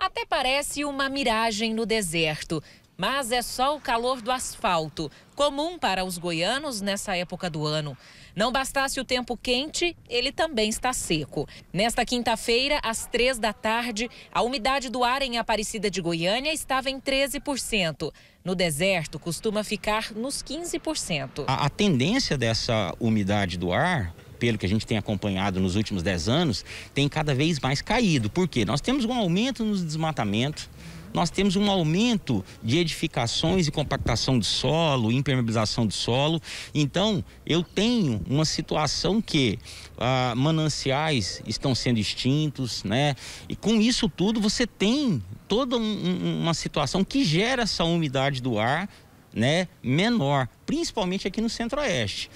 Até parece uma miragem no deserto, mas é só o calor do asfalto, comum para os goianos nessa época do ano. Não bastasse o tempo quente, ele também está seco. Nesta quinta-feira, às três da tarde, a umidade do ar em Aparecida de Goiânia estava em 13%. No deserto, costuma ficar nos 15%. A, a tendência dessa umidade do ar pelo que a gente tem acompanhado nos últimos 10 anos, tem cada vez mais caído. Por quê? Nós temos um aumento no desmatamento, nós temos um aumento de edificações e compactação de solo, impermeabilização de solo. Então, eu tenho uma situação que ah, mananciais estão sendo extintos, né? E com isso tudo, você tem toda um, uma situação que gera essa umidade do ar, né? Menor, principalmente aqui no Centro-Oeste.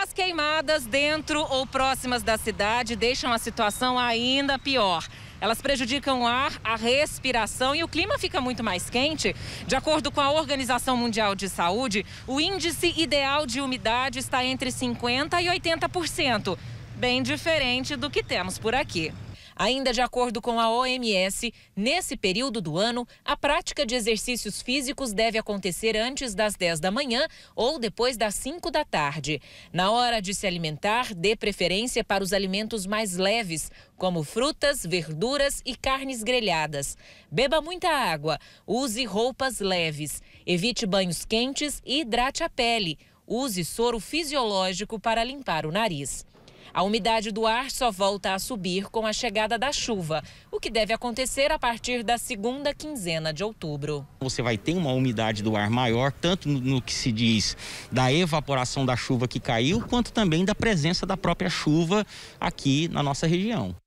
As queimadas dentro ou próximas da cidade deixam a situação ainda pior. Elas prejudicam o ar, a respiração e o clima fica muito mais quente. De acordo com a Organização Mundial de Saúde, o índice ideal de umidade está entre 50% e 80%, bem diferente do que temos por aqui. Ainda de acordo com a OMS, nesse período do ano, a prática de exercícios físicos deve acontecer antes das 10 da manhã ou depois das 5 da tarde. Na hora de se alimentar, dê preferência para os alimentos mais leves, como frutas, verduras e carnes grelhadas. Beba muita água, use roupas leves, evite banhos quentes e hidrate a pele. Use soro fisiológico para limpar o nariz. A umidade do ar só volta a subir com a chegada da chuva, o que deve acontecer a partir da segunda quinzena de outubro. Você vai ter uma umidade do ar maior, tanto no que se diz da evaporação da chuva que caiu, quanto também da presença da própria chuva aqui na nossa região.